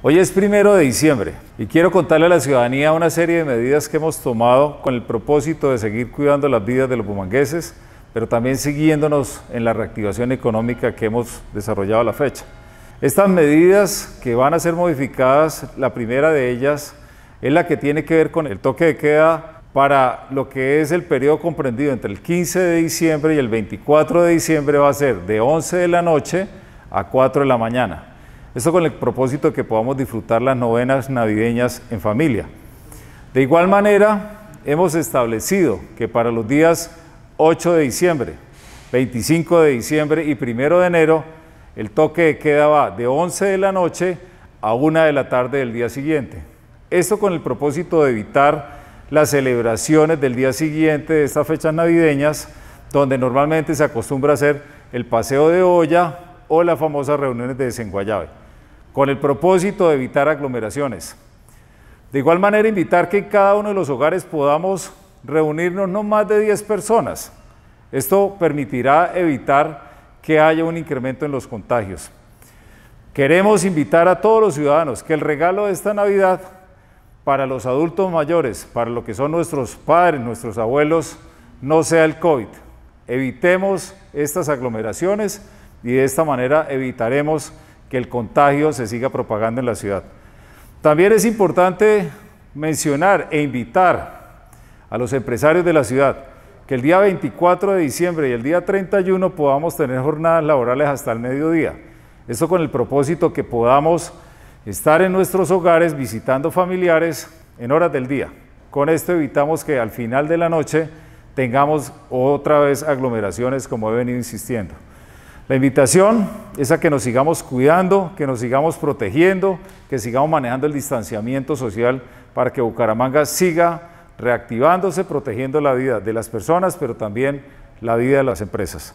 Hoy es primero de diciembre y quiero contarle a la ciudadanía una serie de medidas que hemos tomado con el propósito de seguir cuidando las vidas de los bumangueses, pero también siguiéndonos en la reactivación económica que hemos desarrollado a la fecha. Estas medidas que van a ser modificadas, la primera de ellas es la que tiene que ver con el toque de queda para lo que es el periodo comprendido entre el 15 de diciembre y el 24 de diciembre va a ser de 11 de la noche a 4 de la mañana. Esto con el propósito de que podamos disfrutar las novenas navideñas en familia. De igual manera, hemos establecido que para los días 8 de diciembre, 25 de diciembre y 1 de enero, el toque de queda va de 11 de la noche a 1 de la tarde del día siguiente. Esto con el propósito de evitar las celebraciones del día siguiente de estas fechas navideñas, donde normalmente se acostumbra a hacer el paseo de olla o las famosas reuniones de desenguayabe, con el propósito de evitar aglomeraciones. De igual manera, invitar que en cada uno de los hogares podamos reunirnos no más de 10 personas. Esto permitirá evitar que haya un incremento en los contagios. Queremos invitar a todos los ciudadanos que el regalo de esta Navidad para los adultos mayores, para lo que son nuestros padres, nuestros abuelos, no sea el COVID. Evitemos estas aglomeraciones y de esta manera evitaremos que el contagio se siga propagando en la ciudad. También es importante mencionar e invitar a los empresarios de la ciudad que el día 24 de diciembre y el día 31 podamos tener jornadas laborales hasta el mediodía. Esto con el propósito que podamos estar en nuestros hogares visitando familiares en horas del día. Con esto evitamos que al final de la noche tengamos otra vez aglomeraciones como he venido insistiendo. La invitación es a que nos sigamos cuidando, que nos sigamos protegiendo, que sigamos manejando el distanciamiento social para que Bucaramanga siga reactivándose, protegiendo la vida de las personas, pero también la vida de las empresas.